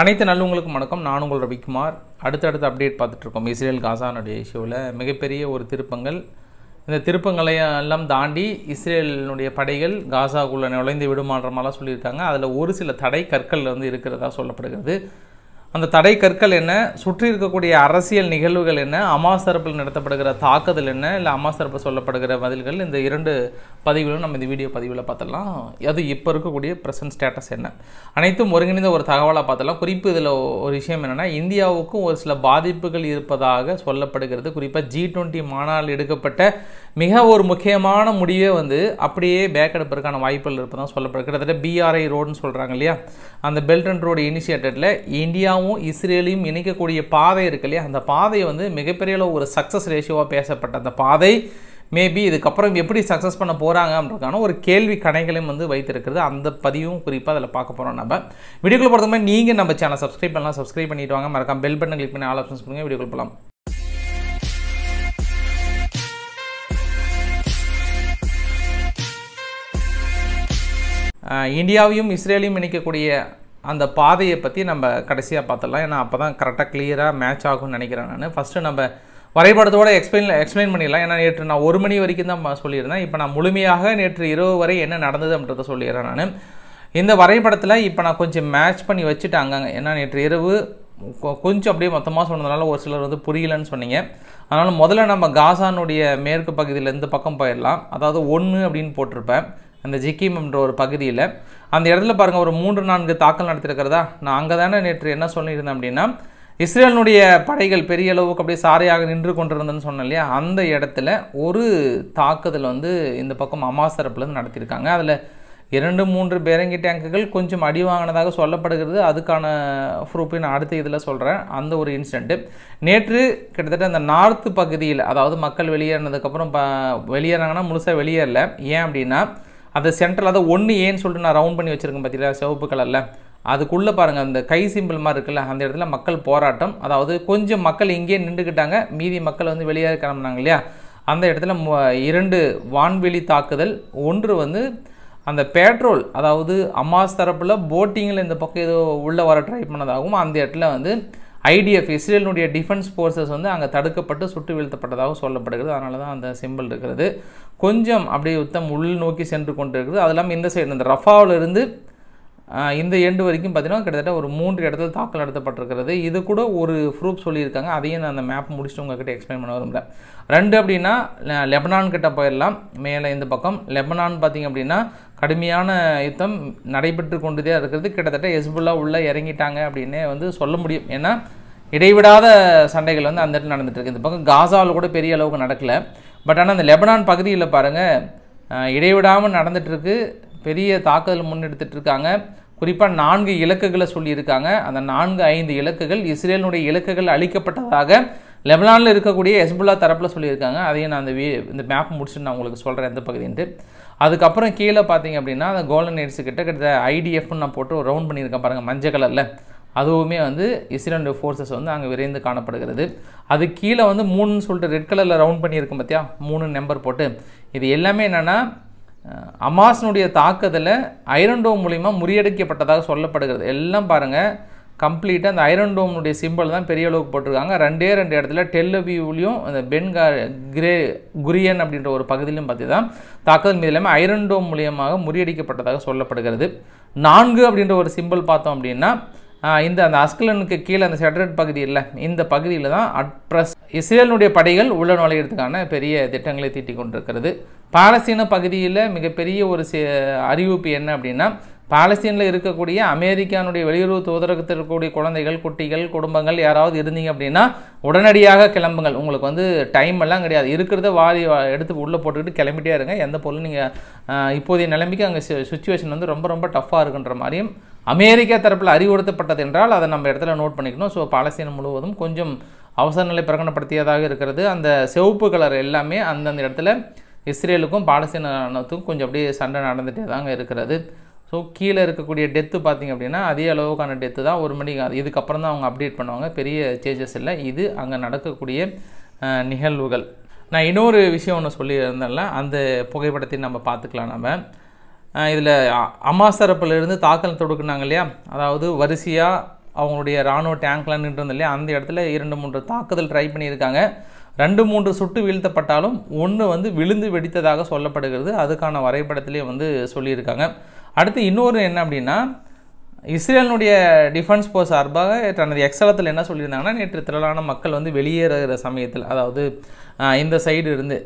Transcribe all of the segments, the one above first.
அனைத்து நல்லவங்களுக்கும் வணக்கம் நான் உங்கள் ரவிக்குமார் அடுத்தடுத்து அப்டேட் பார்த்துட்ருக்கோம் இஸ்ரேல் காசானுடைய இஷ்யூவில் மிகப்பெரிய ஒரு திருப்பங்கள் இந்த திருப்பங்களை எல்லாம் தாண்டி இஸ்ரேலினுடைய படைகள் காசாக்குள்ளே நுழைந்து விடுமாறமாலாம் சொல்லியிருக்காங்க அதில் ஒரு சில தடை கற்கள் வந்து இருக்கிறதா சொல்லப்படுகிறது அந்த தடை கற்கள் என்ன சுற்றி இருக்கக்கூடிய அரசியல் நிகழ்வுகள் என்ன அமாசரப்பில் நடத்தப்படுகிற தாக்குதல் என்ன இல்லை அமாசரப்பு சொல்லப்படுகிற பதில்கள் இந்த இரண்டு பதிவுகளும் நம்ம இந்த வீடியோ பதிவில் பார்த்துடலாம் அது இப்போ இருக்கக்கூடிய ப்ரெசன்ட் ஸ்டேட்டஸ் என்ன அனைத்தும் ஒருங்கிணைந்த ஒரு தகவலாக பார்த்தலாம் குறிப்பு இதில் ஒரு விஷயம் என்னென்னா இந்தியாவுக்கும் ஒரு சில பாதிப்புகள் இருப்பதாக சொல்லப்படுகிறது குறிப்பாக ஜி டுவெண்ட்டி மாநாடு எடுக்கப்பட்ட மிக ஒரு முக்கியமான முடிவே வந்து அப்படியே பேக் எடுப்பதற்கான வாய்ப்புகள் இருப்பதான் சொல்லப்படுது கிட்டத்தட்ட பிஆர்ஐ ரோடுன்னு சொல்கிறாங்க இல்லையா அந்த பெல்ட் அண்ட் ரோடு இனிஷியேட்டரில் இந்தியாவும் இஸ்ரேலையும் இணைக்கக்கூடிய பாதை இருக்கு இல்லையா அந்த பாதை வந்து மிகப்பெரிய அளவு ஒரு சக்ஸஸ் ரேஷியோவாக பேசப்பட்ட அந்த பாதை மேபி இதுக்கப்புறம் எப்படி சக்ஸஸ் பண்ண போகிறாங்க அப்படின்றதுக்கான ஒரு கேள்வி கணைகளையும் வந்து வைத்திருக்கிறது அந்த பதிவும் குறிப்பாக அதில் பார்க்க போகிறோம் நம்ம வீடியோக்குள்ளே பொறுத்த மாதிரி நீங்கள் நம்ம சேனல் சப்ஸ்கிரைப் பண்ணலாம் சப்ஸ்கிரைப் பண்ணிவிட்டு வாங்க மறக்காம பெல் பட்டன் கிளிக் பண்ணி ஆல் ஆப்ஷன்ஸ் கொடுங்க வீடியோக்குள்ள போகலாம் இந்தியாவையும் இஸ்ரேலையும் இணைக்கக்கூடிய அந்த பாதையை பற்றி நம்ம கடைசியாக பார்த்துடலாம் ஏன்னா அப்போ தான் கரெக்டாக கிளியராக மேட்ச் ஆகும்னு நினைக்கிறேன் நான் ஃபஸ்ட்டு நம்ம வரைபடத்தோடு எக்ஸ்பிளைன் எக்ஸ்பிளைன் பண்ணிடலாம் ஏன்னா நேற்று நான் ஒரு மணி வரைக்கும் தான் சொல்லியிருந்தேன் இப்போ நான் முழுமையாக நேற்று இரவு வரை என்ன நடந்தது அப்படின்றத சொல்லிடுறேன் நான் இந்த வரைபடத்தில் இப்போ நான் கொஞ்சம் மேட்ச் பண்ணி வச்சுட்டு அங்கங்க ஏன்னா நேற்று இரவு கொஞ்சம் அப்படியே மொத்தமாக சொன்னதுனால ஒரு சிலர் வந்து புரியலன்னு சொன்னீங்க அதனால் முதல்ல நம்ம காசானுடைய மேற்கு பகுதியில் இந்த பக்கம் போயிடலாம் அதாவது ஒன்று அப்படின்னு போட்டிருப்பேன் அந்த ஜிக்கிம்ன்ற ஒரு பகுதியில் அந்த இடத்துல பாருங்கள் ஒரு மூன்று நான்கு தாக்கல் நடத்திருக்கிறதா நான் அங்கே தானே நேற்று என்ன சொல்லியிருந்தேன் அப்படின்னா இஸ்ரேலினுடைய படைகள் பெரிய அளவுக்கு அப்படியே சாரையாக நின்று கொண்டிருந்ததுன்னு சொன்னேன் இல்லையா அந்த இடத்துல ஒரு தாக்குதல் வந்து இந்த பக்கம் அமாசரப்புலேருந்து நடத்தியிருக்காங்க அதில் இரண்டு மூன்று பேரங்கி டேங்குகள் கொஞ்சம் அடி வாங்கினதாக சொல்லப்படுகிறது அதுக்கான ப்ரூஃபை நான் அடுத்த இதில் சொல்கிறேன் அந்த ஒரு இன்சிடெண்ட்டு நேற்று கிட்டத்தட்ட அந்த நார்த்து பகுதியில் அதாவது மக்கள் வெளியேறினதுக்கப்புறம் ப வெளியேறாங்கன்னா முழுசாக வெளியேறல ஏன் அப்படின்னா அந்த சென்ட்ரல் அதை ஒன்று ஏன்னு சொல்லிட்டு நான் ரவுண்ட் பண்ணி வச்சுருக்கேன் பார்த்தீங்களா சிவப்பு கலரில் அதுக்குள்ளே பாருங்கள் அந்த கை சிம்பிள் மாதிரி இருக்குல்ல அந்த இடத்துல மக்கள் போராட்டம் அதாவது கொஞ்சம் மக்கள் இங்கேயே நின்றுக்கிட்டாங்க மீதி மக்கள் வந்து வெளியே கிளம்புனாங்க இல்லையா அந்த இடத்துல இரண்டு வான்வெளி தாக்குதல் ஒன்று வந்து அந்த பெட்ரோல் அதாவது அம்மாஸ் தரப்பில் போட்டிங்கில் இந்த பக்கம் ஏதோ உள்ளே வர ட்ரை பண்ணதாகவும் அந்த இடத்துல வந்து ஐடிஎஃப் இஸ்ரேலினுடைய டிஃபென்ஸ் ஃபோர்ஸஸ் வந்து அங்கே தடுக்கப்பட்டு சுட்டு வீழ்த்தப்பட்டதாக சொல்லப்படுகிறது அதனால தான் அந்த சிம்பிள் இருக்கிறது கொஞ்சம் அப்படியே உத்தம் உள் நோக்கி சென்று கொண்டு இருக்குது அது இல்லாமல் இந்த சைடு இந்த ரஃபாவிலிருந்து இந்த எண்டு வரைக்கும் பார்த்தீங்கன்னா கிட்டத்தட்ட ஒரு மூன்று இடத்துல தாக்கல் நடத்தப்பட்டிருக்கிறது இது கூட ஒரு ப்ரூப் சொல்லியிருக்காங்க அதையும் நான் அந்த மேப் முடிச்சுட்டு உங்ககிட்ட எக்ஸ்பிளைன் பண்ண விரும்புகிறேன் ரெண்டு அப்படின்னா லெபனான் கிட்ட போயிடலாம் மேலே இந்த பக்கம் லெபனான் பார்த்திங்க அப்படின்னா கடுமையான யுத்தம் நடைபெற்று கொண்டுதே இருக்கிறது கிட்டத்தட்ட எஸ்புல்லா உள்ளே இறங்கிட்டாங்க அப்படின்னே வந்து சொல்ல முடியும் ஏன்னா இடைவிடாத சண்டைகள் வந்து அந்த இடத்துல நடந்துகிட்ருக்கு இந்த பக்கம் காசாவில் கூட பெரிய அளவுக்கு நடக்கலை பட் ஆனால் அந்த லெபனான் பகுதியில் பாருங்கள் இடைவிடாமல் நடந்துகிட்ருக்கு பெரிய தாக்குதல் முன்னெடுத்துட்டு இருக்காங்க குறிப்பாக நான்கு இலக்குகளை சொல்லியிருக்காங்க அந்த நான்கு ஐந்து இலக்குகள் இஸ்ரேலினுடைய இலக்குகள் அளிக்கப்பட்டதாக லெபனானில் இருக்கக்கூடிய எஸ்புல்லா தரப்பில் சொல்லியிருக்காங்க அதையும் நான் அந்த வீ இந்த மேப் முடிச்சுட்டு நான் உங்களுக்கு சொல்கிறேன் எந்த பகுதின்ட்டு அதுக்கப்புறம் கீழே பார்த்தீங்க அப்படின்னா அந்த கோல்டன் கிட்ட கிட்டத்தட்ட ஐடிஎஃப்னு நான் போட்டு ரவுண்ட் பண்ணியிருக்கேன் பாருங்கள் மஞ்சள் கலரில் அதுவுமே வந்து இஸ்ரேலுடைய ஃபோர்ஸஸ் வந்து அங்கே விரைந்து காணப்படுகிறது அது கீழே வந்து மூணுன்னு சொல்லிட்டு ரெட் கலரில் ரவுண்ட் பண்ணியிருக்கேன் பார்த்தியா மூணு நம்பர் போட்டு இது எல்லாமே என்னென்னா அமாஸ்னுடைய தாக்குதலை ஐரன் டோம் மூலிமா முறியடிக்கப்பட்டதாக சொல்லப்படுகிறது எல்லாம் பாருங்கள் கம்ப்ளீட்டாக அந்த ஐரன் சிம்பிள் தான் பெரிய அளவுக்கு போட்டிருக்காங்க ரெண்டே ரெண்டு இடத்துல டெல்லவியூலையும் அந்த பென்கா கிரே குரியன் அப்படின்ற ஒரு பகுதியிலும் பார்த்து தான் தாக்குதல் மீது இல்லாமல் ஐரன் டோம் மூலியமாக முறியடிக்கப்பட்டதாக சொல்லப்படுகிறது நான்கு அப்படின்ற ஒரு சிம்பிள் பார்த்தோம் அப்படின்னா இந்த அந்த அஸ்கலனுக்கு கீழே அந்த செட்ரட் பகுதி இல்லை இந்த பகுதியில் தான் அட்ரஸ் இஸ்ரேலினுடைய படைகள் உள்ள நுழையிறதுக்கான பெரிய திட்டங்களை தீட்டி கொண்டிருக்கிறது பாலஸ்தீன பகுதியில் மிகப்பெரிய ஒரு அறிவிப்பு என்ன அப்படின்னா பாலஸ்தீனில் இருக்கக்கூடிய அமெரிக்கானுடைய வெளியுறவு தூதரகத்தில் இருக்கக்கூடிய குழந்தைகள் குட்டிகள் குடும்பங்கள் யாராவது இருந்தீங்க அப்படின்னா உடனடியாக கிளம்புங்கள் உங்களுக்கு வந்து டைம் எல்லாம் கிடையாது இருக்கிறத வாரி எடுத்து உள்ளே போட்டுக்கிட்டு கிளம்பிட்டே இருங்க எந்த பொருளும் நீங்கள் இப்போதைய நிலைமைக்கு அங்கே சுச்சுவேஷன் வந்து ரொம்ப ரொம்ப டஃப்பாக இருக்குன்ற மாதிரியும் அமெரிக்கா தரப்பில் அறிவுறுத்தப்பட்டது என்றால் அதை நம்ம இடத்துல நோட் பண்ணிக்கணும் ஸோ பாலஸ்தீனம் முழுவதும் கொஞ்சம் அவசர நிலை பிரகடனப்படுத்தியதாக இருக்கிறது அந்த செவப்பு கலர் எல்லாமே அந்தந்த இடத்துல இஸ்ரேலுக்கும் பாலஸ்தீனத்துக்கும் கொஞ்சம் அப்படியே சண்டை நடந்துகிட்டே தாங்க இருக்கிறது ஸோ கீழே இருக்கக்கூடிய டெத்து பார்த்திங்க அப்படின்னா அதே அளவுக்கான டெத்து தான் ஒரு மணிக்கு இதுக்கப்புறம் தான் அவங்க அப்டேட் பண்ணுவாங்க பெரிய சேஞ்சஸ் இல்லை இது அங்கே நடக்கக்கூடிய நிகழ்வுகள் நான் இன்னொரு விஷயம் ஒன்று சொல்லியிருந்தேன்ல அந்த புகைப்படத்தை நம்ம பார்த்துக்கலாம் நம்ம இதில் அமாசரப்பிலிருந்து தாக்கல் தொடுக்குனாங்க இல்லையா அதாவது வரிசையாக அவங்களுடைய இராணுவ டேங்க்லாம் நின்று இல்லையா அந்த இடத்துல இரண்டு மூன்று தாக்குதல் ட்ரை பண்ணியிருக்காங்க ரெண்டு மூன்று சுட்டு வீழ்த்தப்பட்டாலும் ஒன்று வந்து விழுந்து வெடித்ததாக சொல்லப்படுகிறது அதுக்கான வரைபடத்திலே வந்து சொல்லியிருக்காங்க அடுத்து இன்னொரு என்ன அப்படின்னா இஸ்ரேலினுடைய டிஃபென்ஸ் போர் சார்பாக தனது எக்ஸலத்தில் என்ன சொல்லியிருந்தாங்கன்னா நேற்று திரளான மக்கள் வந்து வெளியேறுகிற சமயத்தில் அதாவது இந்த சைடு இருந்து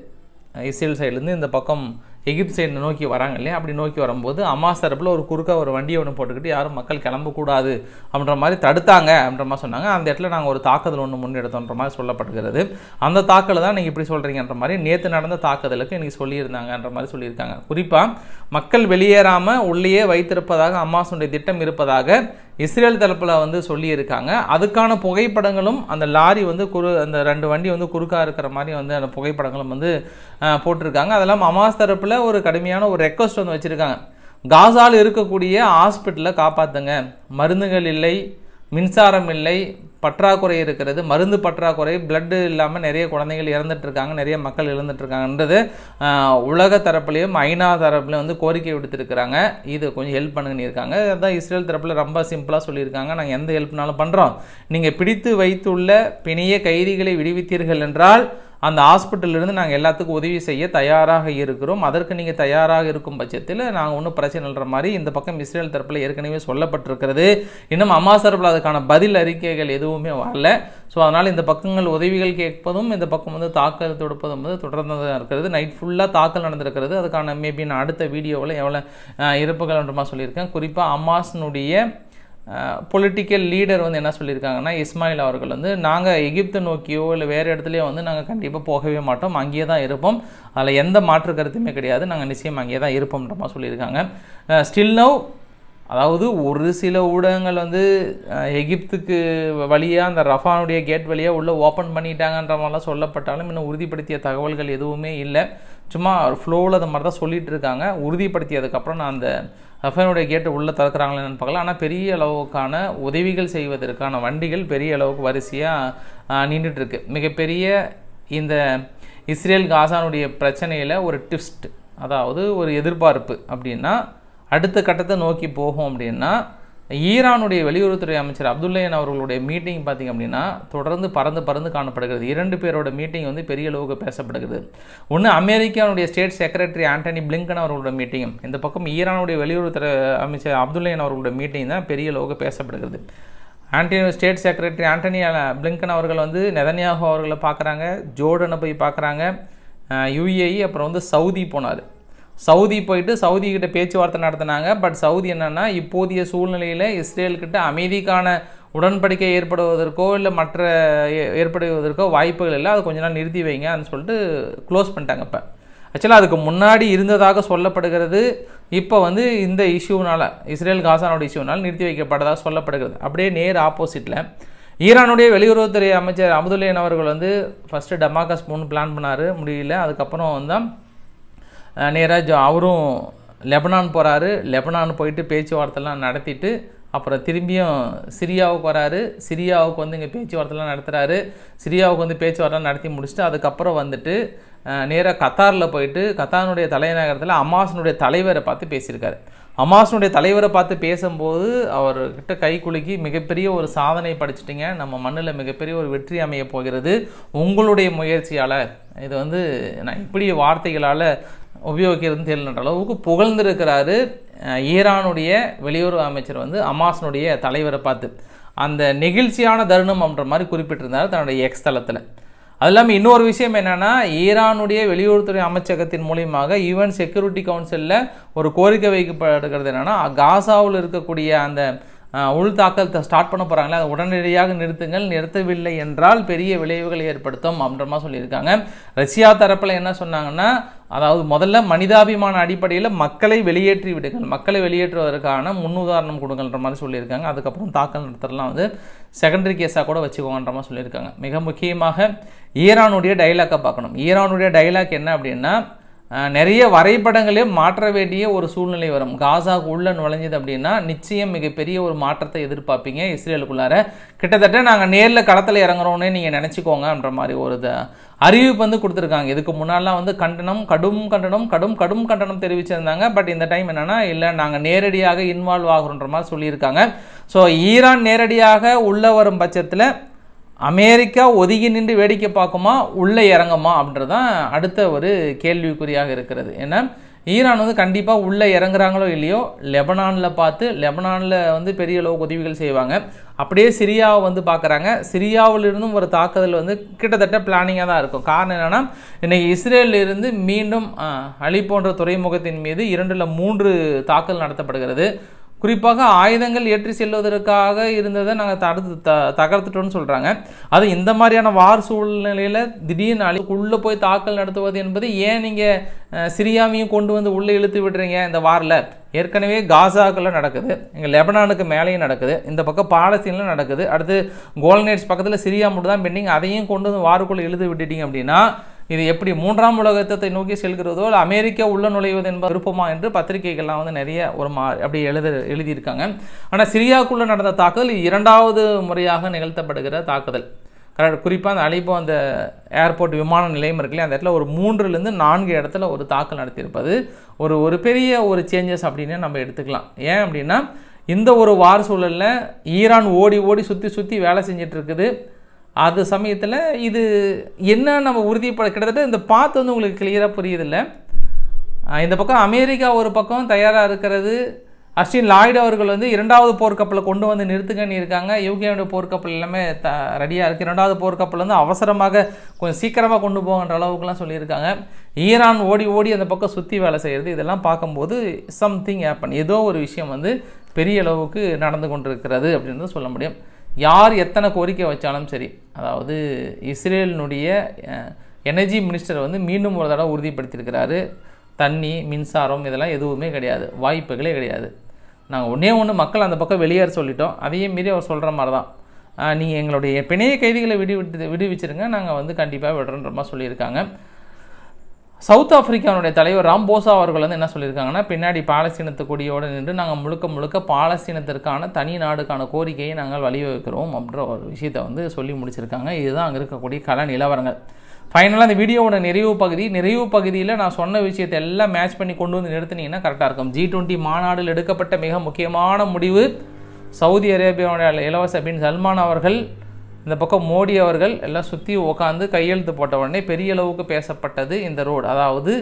இஸ்ரேல் சைடுலேருந்து இந்த பக்கம் எகிப்து சைடு நோக்கி வராங்க இல்லையா அப்படி நோக்கி வரும்போது அம்மா தரப்பில் ஒரு குறுக்க ஒரு வண்டியை ஒன்று போட்டுக்கிட்டு யாரும் மக்கள் கிளம்பக்கூடாது அப்படின்ற மாதிரி தடுத்தாங்க அப்படின்ற மாதிரி சொன்னாங்க அந்த இடத்துல நாங்கள் ஒரு தாக்குதல் ஒன்று முன்னெடுத்தோன்ற மாதிரி சொல்லப்படுகிறது அந்த தாக்கலை தான் நீங்கள் இப்படி சொல்கிறீங்கன்ற மாதிரி நேற்று நடந்த தாக்குதலுக்கு இன்றைக்கி சொல்லியிருந்தாங்கன்ற மாதிரி சொல்லியிருக்காங்க குறிப்பாக மக்கள் வெளியேறாமல் உள்ளேயே வைத்திருப்பதாக அம்மாசுடைய திட்டம் இருப்பதாக இஸ்ரேல் தரப்பில் வந்து சொல்லியிருக்காங்க அதுக்கான புகைப்படங்களும் அந்த லாரி வந்து குறு அந்த ரெண்டு வண்டி வந்து குறுக்காக இருக்கிற மாதிரி வந்து அந்த புகைப்படங்களும் வந்து போட்டிருக்காங்க அதெல்லாம் அமாஸ் தரப்பில் ஒரு கடுமையான ஒரு ரெக்வஸ்ட் வந்து வச்சுருக்காங்க காசால் இருக்கக்கூடிய ஹாஸ்பிட்டலை காப்பாற்றுங்க மருந்துகள் இல்லை மின்சாரம் இல்லை பற்றாக்குறை இருக்கிறது மருந்து பற்றாக்குறை பிளட்டு இல்லாமல் நிறைய குழந்தைகள் இறந்துட்டுருக்காங்க நிறைய மக்கள் இழந்துட்டுருக்காங்கன்றது உலக தரப்புலையும் ஐநா தரப்புலையும் வந்து கோரிக்கை விடுத்திருக்கிறாங்க இது கொஞ்சம் ஹெல்ப் பண்ணுங்கன்னு இருக்காங்க அதான் இஸ்ரேல் தரப்பில் ரொம்ப சிம்பிளாக சொல்லியிருக்காங்க நாங்கள் எந்த ஹெல்ப்னாலும் பண்ணுறோம் நீங்கள் பிடித்து வைத்துள்ள பிணைய கைதிகளை விடுவித்தீர்கள் என்றால் அந்த ஹாஸ்பிட்டலிருந்து நாங்கள் எல்லாத்துக்கும் உதவி செய்ய தயாராக இருக்கிறோம் அதற்கு நீங்கள் தயாராக இருக்கும் பட்சத்தில் நாங்கள் ஒன்றும் பிரச்சனைன்ற மாதிரி இந்த பக்கம் இஸ்ரேல் தரப்பில் ஏற்கனவே சொல்லப்பட்டிருக்கிறது இன்னும் அம்மா தரப்பில் அதுக்கான பதில் அறிக்கைகள் எதுவுமே வரல ஸோ அதனால் இந்த பக்கங்கள் உதவிகள் கேட்பதும் இந்த பக்கம் வந்து தாக்கல் தொடுப்பதும் வந்து தொடர்ந்து தான் இருக்கிறது நைட் ஃபுல்லாக தாக்கல் நடந்திருக்கிறது அதுக்கான மேபி நான் அடுத்த வீடியோவில் எவ்வளோ இருப்புகள் சொல்லியிருக்கேன் குறிப்பாக அம்மாஸ்னுடைய பொலிட்டிக்கல் லீடர் வந்து என்ன சொல்லியிருக்காங்கன்னா இஸ்மாயில் அவர்கள் வந்து நாங்கள் எகிப்தை நோக்கியோ இல்லை வேறு இடத்துலையோ வந்து நாங்கள் கண்டிப்பாக போகவே மாட்டோம் அங்கேயே தான் இருப்போம் அதில் எந்த மாற்று கருத்துமே கிடையாது நாங்கள் நிச்சயம் அங்கேயே தான் இருப்போம்ன்ற மாதிரி சொல்லியிருக்காங்க ஸ்டில் நவ் அதாவது ஒரு சில ஊடகங்கள் வந்து எகிப்துக்கு வழியாக அந்த ரஃபானுடைய கேட் வழியாக உள்ளே ஓப்பன் பண்ணிட்டாங்கன்ற மாதிரிலாம் சொல்லப்பட்டாலும் இன்னும் உறுதிப்படுத்திய தகவல்கள் எதுவுமே இல்லை சும்மா ஒரு ஃப்ளோவில் அது மாதிரி தான் சொல்லிகிட்டு இருக்காங்க உறுதிப்படுத்தியதுக்கப்புறம் நான் அந்த எஃப்எனுடைய கேட்டு உள்ளே திறக்கிறாங்களேன்னு பார்க்கலாம் ஆனால் பெரிய அளவுக்கான உதவிகள் செய்வதற்கான வண்டிகள் பெரிய அளவுக்கு வரிசையாக நின்றுட்டுருக்கு மிகப்பெரிய இந்த இஸ்ரேல் காசானுடைய பிரச்சனையில் ஒரு டிஃப்ட் அதாவது ஒரு எதிர்பார்ப்பு அப்படின்னா அடுத்த கட்டத்தை நோக்கி போகும் அப்படின்னா ஈரானுடைய வெளியுறவுத்துறை அமைச்சர் அப்துல்லையன் அவர்களுடைய மீட்டிங் பார்த்திங்க அப்படின்னா தொடர்ந்து பறந்து பறந்து காணப்படுகிறது இரண்டு பேரோட மீட்டிங் வந்து பெரிய அளவுக்கு பேசப்படுகிறது ஒன்று அமெரிக்காவுடைய ஸ்டேட் செக்ரட்டரி ஆண்டனி பிளிங்கன் அவர்களோட மீட்டிங் இந்த பக்கம் ஈரானுடைய வெளியுறவுத்துறை அமைச்சர் அப்துல்லையன் அவர்களோட மீட்டிங் தான் பெரிய அளவுக்கு பேசப்படுகிறது Antony state secretary Antony Blinken அவர்கள் வந்து நெதன்யாகோ அவர்களை பார்க்குறாங்க ஜோர்டனை போய் பார்க்குறாங்க யுஏஇ அப்புறம் வந்து சவுதி போனார் சவுதி போயிட்டு சவுதி கிட்ட பேச்சுவார்த்தை நடத்தினாங்க பட் சவுதி என்னென்னா இப்போதைய சூழ்நிலையில் இஸ்ரேல்கிட்ட அமைதிக்கான உடன்படிக்கை ஏற்படுவதற்கோ இல்லை மற்ற ஏற்படுவதற்கோ வாய்ப்புகள் இல்லை அது கொஞ்ச நாள் நிறுத்தி வைங்கன்னு சொல்லிட்டு க்ளோஸ் பண்ணிட்டாங்க இப்போ ஆக்சுவலாக அதுக்கு முன்னாடி இருந்ததாக சொல்லப்படுகிறது இப்போ வந்து இந்த இஷ்யூனால் இஸ்ரேல் காசானோட இஷ்யூனால் நிறுத்தி வைக்கப்பட்டதாக சொல்லப்படுகிறது அப்படியே நேர் ஆப்போசிட்டில் ஈரானுடைய வெளியுறவுத்துறை அமைச்சர் அமுதுல்லேன் அவர்கள் வந்து ஃபஸ்ட்டு டமாகஸ் மூணு பிளான் பண்ணார் முடியல அதுக்கப்புறம் வந்து நேராக ஜோ அவரும் லெபனான் போகிறாரு லெபனான் போயிட்டு பேச்சுவார்த்தைலாம் நடத்திட்டு அப்புறம் திரும்பியும் சிரியாவுக்கு வராரு சிரியாவுக்கு வந்து இங்கே பேச்சுவார்த்தைலாம் நடத்துகிறாரு சிரியாவுக்கு வந்து பேச்சுவார்த்தை நடத்தி முடிச்சுட்டு அதுக்கப்புறம் வந்துட்டு நேராக கத்தாரில் போயிட்டு கத்தானுடைய தலைநகரத்தில் அம்மாசனுடைய தலைவரை பார்த்து பேசியிருக்காரு அமாசனுடைய தலைவரை பார்த்து பேசும்போது அவர்கிட்ட கை குலுக்கி மிகப்பெரிய ஒரு சாதனை படிச்சுட்டிங்க நம்ம மண்ணில் மிகப்பெரிய ஒரு வெற்றி அமைய போகிறது உங்களுடைய முயற்சியால் இது வந்து நான் இப்படி வார்த்தைகளால் உபயோகிக்கிறது தெரியலன்ற அளவுக்கு புகழ்ந்திருக்கிறாரு ஈரானுடைய வெளியுறவு அமைச்சர் வந்து அமாஸ்னுடைய தலைவரை பார்த்து அந்த நெகிழ்ச்சியான தருணம் அப்படின்ற மாதிரி குறிப்பிட்டிருந்தார் தன்னுடைய எக்ஸ் தளத்தில் அது இல்லாமல் இன்னொரு விஷயம் என்னென்னா ஈரானுடைய வெளியுறவுத்துறை அமைச்சகத்தின் மூலியமாக யுஎன் செக்யூரிட்டி கவுன்சிலில் ஒரு கோரிக்கை வைக்கப்படுகிறது என்னென்னா காசாவில் இருக்கக்கூடிய அந்த உள் தாக்கத்தை ஸ்டார்ட் பண்ண போகிறாங்களே அதை உடனடியாக நிறுத்துங்கள் நிறுத்தவில்லை என்றால் பெரிய விளைவுகள் ஏற்படுத்தும் அப்படின்றமா சொல்லியிருக்காங்க ரஷ்யா தரப்பில் என்ன சொன்னாங்கன்னா அதாவது முதல்ல மனிதாபிமான அடிப்படையில் மக்களை வெளியேற்றி விடுங்கள் மக்களை வெளியேற்றுவதற்கான முன்னுதாரணம் கொடுங்கன்ற மாதிரி சொல்லியிருக்காங்க அதுக்கப்புறம் தாக்கல் நடத்துறலாம் வந்து செகண்டரி கேஸாக கூட வச்சுக்கோங்கன்ற மாதிரி சொல்லியிருக்காங்க மிக முக்கியமாக ஈரானுடைய டைலாக்கை பார்க்கணும் ஈரானுடைய டைலாக் என்ன அப்படின்னா நிறைய வரைபடங்களே மாற்ற வேண்டிய ஒரு சூழ்நிலை வரும் காசாவுக்கு உள்ளே நுழைஞ்சது அப்படின்னா நிச்சயம் மிகப்பெரிய ஒரு மாற்றத்தை எதிர்பார்ப்பீங்க இஸ்ரேலுக்குள்ளார கிட்டத்தட்ட நாங்கள் நேரில் களத்தில் இறங்குறோன்னே நீங்கள் நினச்சிக்கோங்கன்ற மாதிரி ஒரு அறிவிப்பு வந்து கொடுத்துருக்காங்க இதுக்கு முன்னாலாம் வந்து கண்டனம் கடும் கண்டனம் கடும் கடும் கண்டனம் தெரிவிச்சிருந்தாங்க பட் இந்த டைம் என்னென்னா இல்லை நாங்கள் நேரடியாக இன்வால்வ் ஆகுறோன்ற மாதிரி சொல்லியிருக்காங்க ஸோ ஈரான் நேரடியாக உள்ளே வரும் பட்சத்தில் அமெரிக்கா ஒதுங்கி நின்று வேடிக்கை பார்க்குமா உள்ளே இறங்குமா அப்படின்றதான் அடுத்த ஒரு கேள்விக்குறியாக இருக்கிறது ஏன்னா ஈரான் வந்து கண்டிப்பாக உள்ளே இறங்குறாங்களோ இல்லையோ லெபனானில் பார்த்து லெபனானில் வந்து பெரிய அளவு உதவிகள் செய்வாங்க அப்படியே சிரியாவை வந்து பார்க்குறாங்க சிரியாவிலிருந்தும் ஒரு தாக்குதல் வந்து கிட்டத்தட்ட பிளானிங்காக தான் இருக்கும் காரணம் என்னென்னா இன்றைக்கி இஸ்ரேலிருந்து மீண்டும் அலி போன்ற துறைமுகத்தின் மீது இரண்டில் மூன்று தாக்குதல் நடத்தப்படுகிறது குறிப்பாக ஆயுதங்கள் ஏற்றி செல்வதற்காக இருந்ததை நாங்கள் தடுத்து த தகர்த்துட்டோன்னு சொல்கிறாங்க அது இந்த மாதிரியான வார் சூழ்நிலையில் திடீர்னு அழிவுக்குள்ளே போய் தாக்கல் நடத்துவது என்பது ஏன் நீங்கள் சிரியாவையும் கொண்டு வந்து உள்ளே இழுத்து விடுறீங்க இந்த வாரில் ஏற்கனவே காசாக்கில் நடக்குது இங்கே லெபனானுக்கு மேலேயும் நடக்குது இந்த பக்கம் பாலஸ்தீனில் நடக்குது அடுத்து கோல்நேட்ஸ் பக்கத்தில் சிரியா மட்டும் தான் பெண்டிங் அதையும் கொண்டு வந்து வாருக்குள்ளே இழுத்து விட்டுட்டீங்க அப்படின்னா இது எப்படி மூன்றாம் உலகத்தை நோக்கி செல்கிறதோ இல்லை அமெரிக்கா உள்ள நுழைவது என்பது விருப்பமா என்று பத்திரிகைகள்லாம் வந்து நிறைய ஒரு மா அப்படி எழுத எழுதியிருக்காங்க ஆனால் சிரியாக்குள்ளே நடந்த தாக்குதல் இரண்டாவது முறையாக நிகழ்த்தப்படுகிற தாக்குதல் கரெக்ட் குறிப்பாக அந்த அலிபோ அந்த ஏர்போர்ட் விமான நிலையம் இருக்குல்லையே அந்த இடத்துல ஒரு மூன்றுலேருந்து நான்கு இடத்துல ஒரு தாக்கல் நடத்தியிருப்பது ஒரு ஒரு பெரிய ஒரு சேஞ்சஸ் அப்படின்னு நம்ம எடுத்துக்கலாம் ஏன் அப்படின்னா இந்த ஒரு வார் சூழலில் ஈரான் ஓடி ஓடி சுற்றி சுற்றி வேலை செஞ்சிட்ருக்குது அது சமயத்தில் இது என்ன நம்ம உறுதிப்பட கிட்டத்தட்ட இந்த பாத்து வந்து உங்களுக்கு கிளியராக புரியுதில்ல இந்த பக்கம் அமெரிக்கா ஒரு பக்கம் தயாராக இருக்கிறது அஸ்டின் லாய்டு அவர்கள் வந்து இரண்டாவது போர்க்கப்பலை கொண்டு வந்து நிறுத்துங்கன்னு இருக்காங்க யூகேனுடைய போர்க்கப்பல் எல்லாமே த ரெடியாக இருக்குது இரண்டாவது போர்க்கப்பல் வந்து அவசரமாக கொஞ்சம் சீக்கிரமாக கொண்டு போகின்ற அளவுக்குலாம் சொல்லியிருக்காங்க ஈரான் ஓடி ஓடி அந்த பக்கம் சுற்றி வேலை செய்கிறது இதெல்லாம் பார்க்கும்போது சம்திங் ஹேப்பன் ஏதோ ஒரு விஷயம் வந்து பெரிய அளவுக்கு நடந்து கொண்டிருக்கிறது அப்படின்னு சொல்ல முடியும் யார் எத்தனை கோரிக்கை வச்சாலும் சரி அதாவது இஸ்ரேலினுடைய எனர்ஜி மினிஸ்டர் வந்து மீண்டும் ஒரு தடவை உறுதிப்படுத்தியிருக்கிறாரு தண்ணி மின்சாரம் இதெல்லாம் எதுவுமே கிடையாது வாய்ப்புகளே கிடையாது நாங்கள் ஒன்றே ஒன்று மக்கள் அந்த பக்கம் வெளியேற சொல்லிட்டோம் அதையும் மீறி அவர் சொல்கிற மாதிரி தான் நீங்கள் எங்களுடைய பிணைய கைதிகளை விடுவிட்டு விடுவிச்சிருங்க நாங்கள் வந்து கண்டிப்பாக விடுறோன்ற மாதிரி சொல்லியிருக்காங்க சவுத் ஆப்பிரிக்காவுடைய தலைவர் ராம்போசா அவர்கள் வந்து என்ன சொல்லியிருக்காங்கன்னா பின்னாடி பாலஸ்தீனத்து கொடியோடு நின்று நாங்கள் முழுக்க முழுக்க பாலஸ்தீனத்திற்கான தனி நாடுக்கான கோரிக்கையை நாங்கள் வழிவகுக்கிறோம் அப்படின்ற ஒரு விஷயத்தை வந்து சொல்லி முடிச்சிருக்காங்க இதுதான் அங்கே இருக்கக்கூடிய கல நிலவரங்கள் ஃபைனலாக அந்த வீடியோவோட நிறைவு பகுதி நிறைவு பகுதியில் நான் சொன்ன விஷயத்தை எல்லாம் மேட்ச் பண்ணி கொண்டு வந்து நிறுத்தினீங்கன்னா கரெக்டாக இருக்கும் ஜி டுவெண்ட்டி மாநாடில் எடுக்கப்பட்ட மிக முக்கியமான முடிவு சவுதி அரேபியாவுடைய இலவச பின் சல்மான் அவர்கள் இந்த பக்கம் மோடி அவர்கள் எல்லாம் சுற்றி உட்காந்து கையெழுத்து போட்ட உடனே பெரிய அளவுக்கு பேசப்பட்டது இந்த ரோடு அதாவது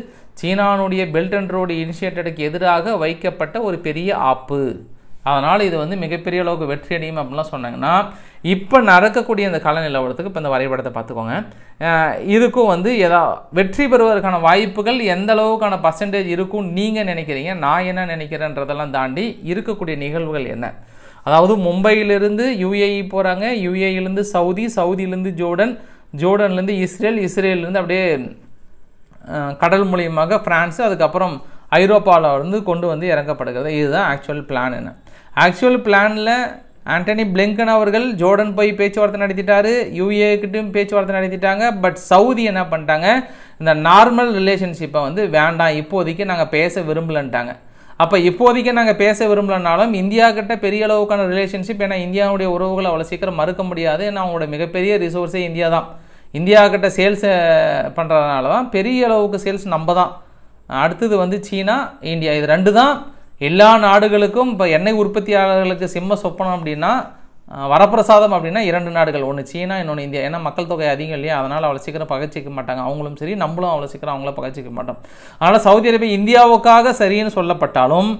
சீனானுடைய பெல்ட் அண்ட் ரோடு இனிஷியேட்டடுக்கு எதிராக வைக்கப்பட்ட ஒரு பெரிய ஆப்பு அதனால் இது வந்து மிகப்பெரிய அளவுக்கு வெற்றி அடையும் அப்படிலாம் சொன்னாங்கன்னா இப்போ நடக்கக்கூடிய இந்த கல நிலவரத்துக்கு இப்போ இந்த வரைபடத்தை பார்த்துக்கோங்க இதுக்கும் வந்து எதா வெற்றி பெறுவதற்கான வாய்ப்புகள் எந்த அளவுக்கான பர்சன்டேஜ் இருக்கும் நீங்கள் நினைக்கிறீங்க நான் என்ன நினைக்கிறேன்றதெல்லாம் தாண்டி இருக்கக்கூடிய நிகழ்வுகள் என்ன அதாவது மும்பையிலிருந்து யுஏஇ போகிறாங்க யுஏஇலேருந்து சவுதி சவுதியிலேருந்து ஜோர்டன் ஜோர்டன்லேருந்து இஸ்ரேல் இஸ்ரேல்லேருந்து அப்படியே கடல் மூலியமாக ஃப்ரான்ஸு அதுக்கப்புறம் ஐரோப்பாவில் இருந்து கொண்டு வந்து இறக்கப்படுகிறது இதுதான் ஆக்சுவல் பிளான் என்ன ஆக்சுவல் பிளானில் ஆண்டனி பிளிங்கன் அவர்கள் ஜோர்டன் போய் பேச்சுவார்த்தை நடத்திட்டாரு யூஏக்கிட்டையும் பேச்சுவார்த்தை நடத்திட்டாங்க பட் சவுதி என்ன பண்ணிட்டாங்க இந்த நார்மல் ரிலேஷன்ஷிப்பை வந்து வேண்டாம் இப்போதைக்கு நாங்கள் பேச விரும்பலன்ட்டாங்க அப்போ இப்போதைக்கு நாங்கள் பேச விரும்பலனாலும் இந்தியா கிட்ட பெரிய அளவுக்கான ரிலேஷன்ஷிப் ஏன்னா இந்தியாவுடைய உறவுகளை அவ்வளோ சீக்கிரம் மறுக்க முடியாது ஏன்னா அவங்களோட மிகப்பெரிய ரிசோர்ஸே இந்தியா தான் இந்தியா கிட்ட சேல்ஸ் பண்ணுறதுனால தான் பெரிய அளவுக்கு சேல்ஸ் நம்ம தான் அடுத்தது வந்து சீனா இந்தியா இது ரெண்டு தான் எல்லா நாடுகளுக்கும் இப்போ எண்ணெய் உற்பத்தியாளர்களுக்கு சிம்ம சொப்பனம் அப்படின்னா வரப்பிரசாதம் அப்படின்னா இரண்டு நாடுகள் ஒன்று சீனா இன்னொன்று இந்தியா ஏன்னா மக்கள் தொகை அதிகம் இல்லையா அதனால் அவ்வளோ சீக்கிரம் பகச்சிக்க மாட்டாங்க அவங்களும் சரி நம்மளும் அவ்வளோ சீக்கிரம் அவங்கள பகச்சிக்க மாட்டோம் அதனால் சவுதி அரேபியா இந்தியாவுக்காக சரின்னு சொல்லப்பட்டாலும்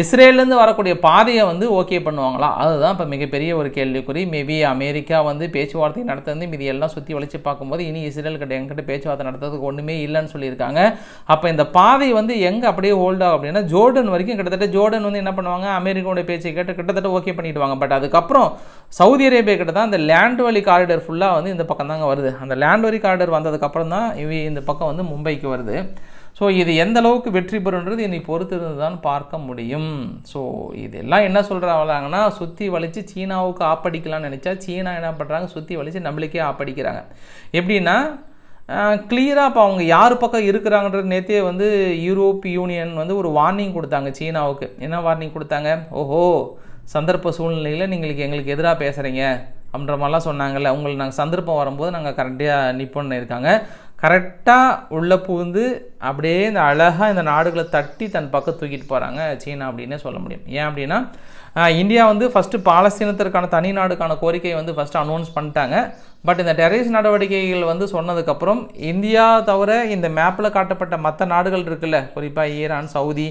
இஸ்ரேலேருந்து வரக்கூடிய பாதையை வந்து ஓகே பண்ணுவாங்களா அதுதான் இப்போ மிகப்பெரிய ஒரு கேள்விக்குறி மேபி அமெரிக்கா வந்து பேச்சுவார்த்தை நடத்துறது மீதி எல்லாம் சுற்றி வளைச்சு பார்க்கும்போது இனி இஸ்ரேல் கிட்ட எங்கிட்ட பேச்சுவார்த்தை நடத்துறதுக்கு ஒன்றுமே இல்லைன்னு சொல்லியிருக்காங்க அப்போ இந்த பாதை வந்து எங்கே அப்படியே ஹோல்ட் ஆகும் அப்படின்னா ஜோர்டன் வரைக்கும் கிட்டத்தட்ட ஜோர்டன் வந்து என்ன பண்ணுவாங்க அமெரிக்காவுடைய பேச்சை கேட்டு கிட்டத்தட்ட ஓகே பண்ணிடுவாங்க பட் அதுக்கப்புறம் சவுதி அரேபியா கிட்ட தான் அந்த லேண்ட் வழி காரிடர் ஃபுல்லாக வந்து இந்த பக்கம் தாங்க வருது அந்த லேண்ட் வழி காரிடர் வந்ததுக்கப்புறம் தான் இவ இந்த பக்கம் வந்து மும்பைக்கு வருது ஸோ இது எந்த அளவுக்கு வெற்றி பெறுன்றது இன்னைக்கு இருந்து தான் பார்க்க முடியும் ஸோ இதெல்லாம் என்ன சொல்கிறாங்கனா சுற்றி வலித்து சீனாவுக்கு ஆப்படிக்கலாம்னு நினச்சா சீனா என்ன பண்ணுறாங்க சுற்றி வலித்து நம்மளுக்கே ஆப்படிக்கிறாங்க எப்படின்னா கிளியராக இப்போ அவங்க யார் பக்கம் இருக்கிறாங்கன்றது நேற்றே வந்து யூரோப் யூனியன் வந்து ஒரு வார்னிங் கொடுத்தாங்க சீனாவுக்கு என்ன வார்னிங் கொடுத்தாங்க ஓஹோ சந்தர்ப்ப சூழ்நிலையில் நீங்கள் எங்களுக்கு எதிராக பேசுகிறீங்க அப்படின்ற மாதிரிலாம் சொன்னாங்கல்ல உங்களுக்கு நாங்கள் சந்தர்ப்பம் வரும்போது நாங்கள் கரெக்டாக நிற்போன்னு இருக்காங்க கரெக்டாக உள்ளே புகுந்து அப்படியே இந்த அழகாக இந்த நாடுகளை தட்டி தன் பக்கம் தூக்கிட்டு போகிறாங்க சீனா அப்படின்னே சொல்ல முடியும் ஏன் அப்படின்னா இந்தியா வந்து ஃபஸ்ட்டு பாலஸ்தீனத்திற்கான தனி நாடுக்கான கோரிக்கையை வந்து ஃபஸ்ட்டு அனௌன்ஸ் பண்ணிட்டாங்க பட் இந்த டெரரிஸ் நடவடிக்கைகள் வந்து சொன்னதுக்கப்புறம் இந்தியா தவிர இந்த மேப்பில் காட்டப்பட்ட மற்ற நாடுகள் இருக்குல்ல குறிப்பாக ஈரான் சவுதி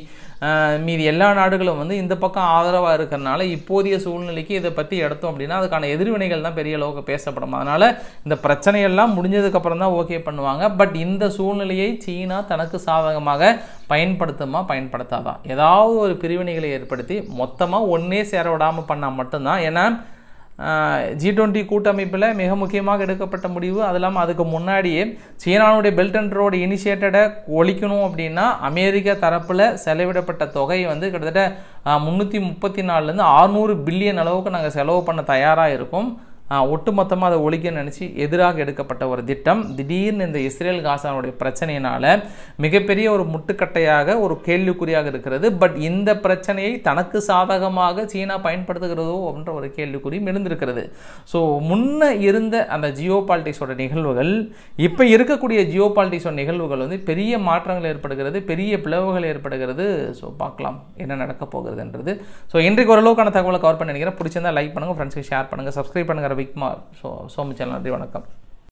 மீதி எல்லா நாடுகளும் வந்து இந்த பக்கம் ஆதரவாக இருக்கிறனால இப்போதைய சூழ்நிலைக்கு இதை பற்றி எடுத்தோம் அப்படின்னா அதுக்கான எதிர்வினைகள் தான் பெரிய அளவுக்கு பேசப்படும் அதனால் இந்த பிரச்சனையெல்லாம் முடிஞ்சதுக்கப்புறம் தான் ஓகே பண்ணுவாங்க பட் இந்த சூழ்நிலையை சீனா தனக்கு சாதகமாக பயன்படுத்துமா பயன்படுத்தாதான் ஏதாவது ஒரு பிரிவினைகளை ஏற்படுத்தி மொத்தமாக ஒன்றே சேர விடாமல் பண்ணால் மட்டும்தான் ஏன்னா ஜி டுவெண்ட்டி கூட்டமைப்பில் மிக முக்கியமாக எடுக்கப்பட்ட முடிவு அது இல்லாமல் அதுக்கு முன்னாடியே சீனாவுடைய பெல்ட் அண்ட் ரோடு இனிஷியேட்டடை ஒழிக்கணும் அப்படின்னா அமெரிக்க தரப்பில் செலவிடப்பட்ட தொகை வந்து கிட்டத்தட்ட முந்நூற்றி முப்பத்தி நாலுலேருந்து ஆறுநூறு பில்லியன் அளவுக்கு நாங்கள் செலவு பண்ண தயாராக இருக்கோம் ஒட்டுமொத்தமாக அதை ஒழிக்க நினச்சி எதிராக எடுக்கப்பட்ட ஒரு திட்டம் திடீர்னு இந்த இஸ்ரேல் காசானுடைய பிரச்சனையினால் மிகப்பெரிய ஒரு முட்டுக்கட்டையாக ஒரு கேள்விக்குறியாக இருக்கிறது பட் இந்த பிரச்சனையை தனக்கு சாதகமாக சீனா பயன்படுத்துகிறதோ என்ற ஒரு கேள்விக்குறியும் இருந்திருக்கிறது ஸோ முன்ன இருந்த அந்த ஜியோ பாலிட்டிக்ஸோட நிகழ்வுகள் இப்போ இருக்கக்கூடிய ஜியோ பாலிட்டிக்ஸோட நிகழ்வுகள் வந்து பெரிய மாற்றங்கள் ஏற்படுகிறது பெரிய பிளவுகள் ஏற்படுகிறது ஸோ பார்க்கலாம் என்ன நடக்க போகிறதுன்றது ஸோ இன்றைக்கு ஓரளவுக்கான தகவலை கவர் பண்ண நினைக்கிறேன் பிடிச்சிருந்தா லைக் பண்ணுங்கள் ஃப்ரெண்ட்ஸுக்கு ஷேர் பண்ணுங்கள் சப்ஸ்கிரைப் பண்ணுங்கள் விக்மார் ஸோ சோமச்சேலன் நன்றி வணக்கம்